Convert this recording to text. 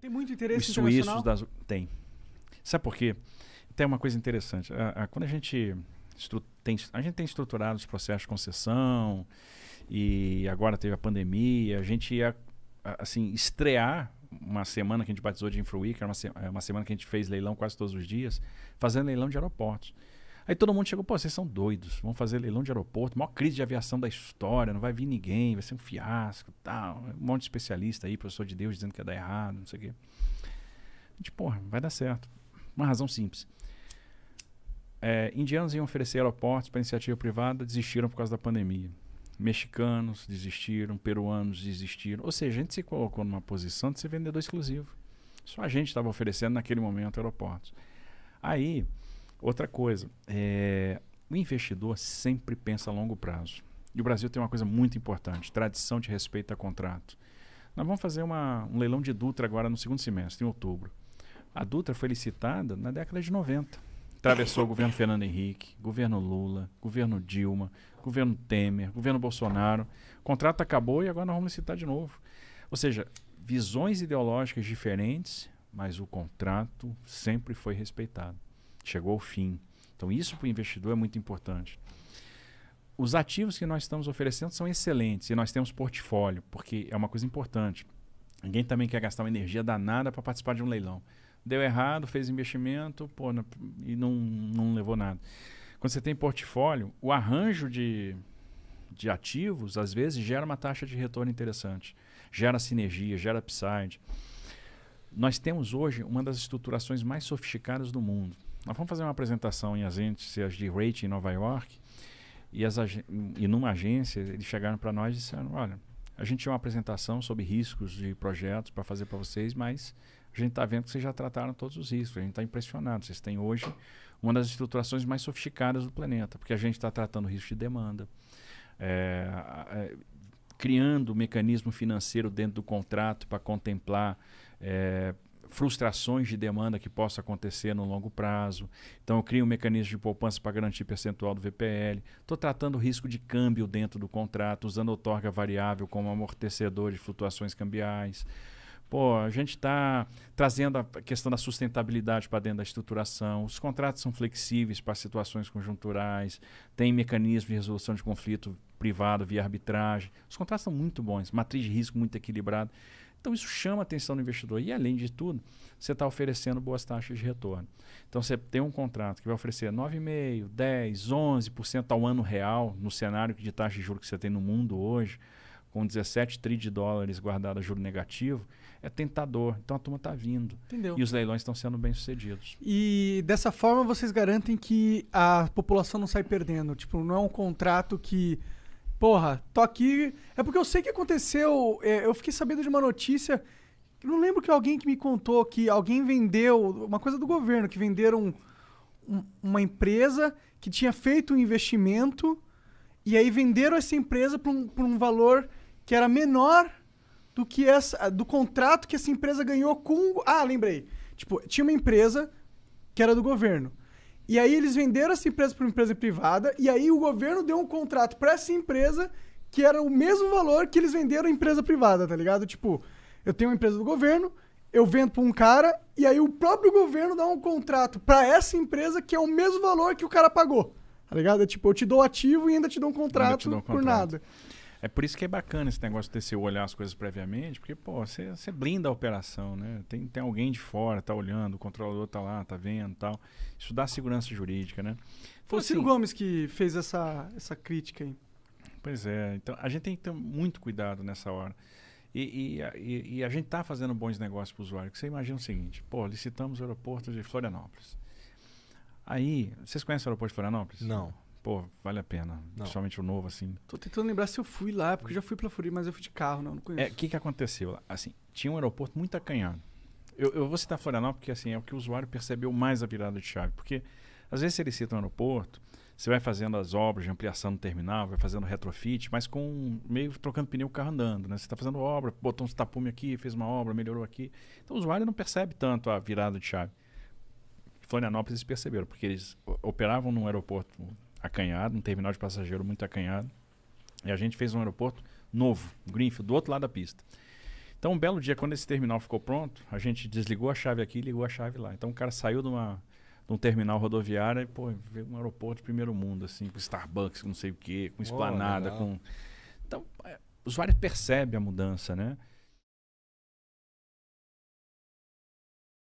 Tem muito interesse os suíços das, Tem. Sabe por quê? Tem uma coisa interessante. A, a, quando a gente, tem, a gente tem estruturado os processos de concessão e agora teve a pandemia, a gente ia assim, estrear uma semana que a gente batizou de Infruí, que era uma, se é uma semana que a gente fez leilão quase todos os dias, fazendo leilão de aeroportos. Aí todo mundo chegou, pô, vocês são doidos, vão fazer leilão de aeroporto, maior crise de aviação da história, não vai vir ninguém, vai ser um fiasco, tal. Um monte de especialista aí, professor de Deus dizendo que ia dar errado, não sei o quê. A gente, porra, vai dar certo. Uma razão simples. É, indianos iam oferecer aeroportos para iniciativa privada, desistiram por causa da pandemia. Mexicanos desistiram, peruanos desistiram. Ou seja, a gente se colocou numa posição de ser vendedor exclusivo. Só a gente estava oferecendo naquele momento aeroportos. Aí, Outra coisa, é, o investidor sempre pensa a longo prazo. E o Brasil tem uma coisa muito importante, tradição de respeito a contrato. Nós vamos fazer uma, um leilão de Dutra agora no segundo semestre, em outubro. A Dutra foi licitada na década de 90. Atravessou o governo Fernando Henrique, governo Lula, governo Dilma, governo Temer, governo Bolsonaro. O contrato acabou e agora nós vamos licitar de novo. Ou seja, visões ideológicas diferentes, mas o contrato sempre foi respeitado chegou ao fim. Então, isso para o investidor é muito importante. Os ativos que nós estamos oferecendo são excelentes e nós temos portfólio, porque é uma coisa importante. Ninguém também quer gastar uma energia danada para participar de um leilão. Deu errado, fez investimento pô, não, e não, não levou nada. Quando você tem portfólio, o arranjo de, de ativos, às vezes, gera uma taxa de retorno interessante, gera sinergia, gera upside. Nós temos hoje uma das estruturações mais sofisticadas do mundo. Nós vamos fazer uma apresentação em agências de rating em Nova York e, as e numa agência eles chegaram para nós e disseram: olha, a gente tinha uma apresentação sobre riscos de projetos para fazer para vocês, mas a gente está vendo que vocês já trataram todos os riscos. A gente está impressionado. Vocês têm hoje uma das estruturações mais sofisticadas do planeta, porque a gente está tratando risco de demanda, é, é, criando um mecanismo financeiro dentro do contrato para contemplar. É, frustrações de demanda que possa acontecer no longo prazo. Então, eu crio um mecanismo de poupança para garantir percentual do VPL. Estou tratando o risco de câmbio dentro do contrato, usando outorga variável como amortecedor de flutuações cambiais. Pô, a gente está trazendo a questão da sustentabilidade para dentro da estruturação. Os contratos são flexíveis para situações conjunturais, tem mecanismo de resolução de conflito privado via arbitragem. Os contratos são muito bons, matriz de risco muito equilibrada. Então isso chama a atenção do investidor. E além de tudo, você está oferecendo boas taxas de retorno. Então você tem um contrato que vai oferecer 9,5%, 10%, 11% ao ano real, no cenário de taxa de juros que você tem no mundo hoje, com 17 tri de dólares guardado a juro negativo, é tentador. Então a turma está vindo. Entendeu. E os leilões estão sendo bem sucedidos. E dessa forma vocês garantem que a população não sai perdendo. Tipo, não é um contrato que porra, tô aqui. É porque eu sei que aconteceu. É, eu fiquei sabendo de uma notícia. Eu não lembro que alguém que me contou que alguém vendeu. Uma coisa do governo, que venderam um, uma empresa que tinha feito um investimento. E aí venderam essa empresa por um, por um valor que era menor do que essa. Do contrato que essa empresa ganhou com. Ah, lembrei. Tipo, tinha uma empresa que era do governo. E aí eles venderam essa empresa para uma empresa privada e aí o governo deu um contrato para essa empresa que era o mesmo valor que eles venderam a empresa privada, tá ligado? Tipo, eu tenho uma empresa do governo, eu vendo para um cara e aí o próprio governo dá um contrato para essa empresa que é o mesmo valor que o cara pagou. Tá ligado? É tipo, eu te dou ativo e ainda te dou um contrato, dou um contrato. por nada. É por isso que é bacana esse negócio de você olhar as coisas previamente, porque, pô, você, você blinda a operação, né? Tem, tem alguém de fora, tá olhando, o controlador tá lá, tá vendo tal. Isso dá segurança jurídica, né? Foi o Ciro assim Gomes que fez essa, essa crítica aí. Pois é, então a gente tem que ter muito cuidado nessa hora. E, e, e, e a gente tá fazendo bons negócios para o usuário. Você imagina o seguinte, pô, licitamos o aeroporto de Florianópolis. Aí, vocês conhecem o aeroporto de Florianópolis? Não. Pô, vale a pena. Não. Principalmente o novo, assim. Tô tentando lembrar se eu fui lá, porque eu já fui pra Florianópolis mas eu fui de carro, não, não conheço. É, o que, que aconteceu? Assim, tinha um aeroporto muito acanhado. Eu, eu vou citar Florianópolis porque, assim, é o que o usuário percebeu mais a virada de chave. Porque, às vezes, ele cita um aeroporto, você vai fazendo as obras de ampliação no terminal, vai fazendo retrofit, mas com meio trocando pneu o carro andando, né? Você está fazendo obra, botou um tapume aqui, fez uma obra, melhorou aqui. Então, o usuário não percebe tanto a virada de chave. Florianópolis eles perceberam, porque eles operavam num aeroporto acanhado, um terminal de passageiro muito acanhado. E a gente fez um aeroporto novo, Greenfield, do outro lado da pista. Então, um belo dia, quando esse terminal ficou pronto, a gente desligou a chave aqui e ligou a chave lá. Então, o cara saiu de, uma, de um terminal rodoviário e, pô, veio um aeroporto de primeiro mundo, assim, com Starbucks, com não sei o quê, com esplanada, oh, com... Então, é, o usuário percebe a mudança, né?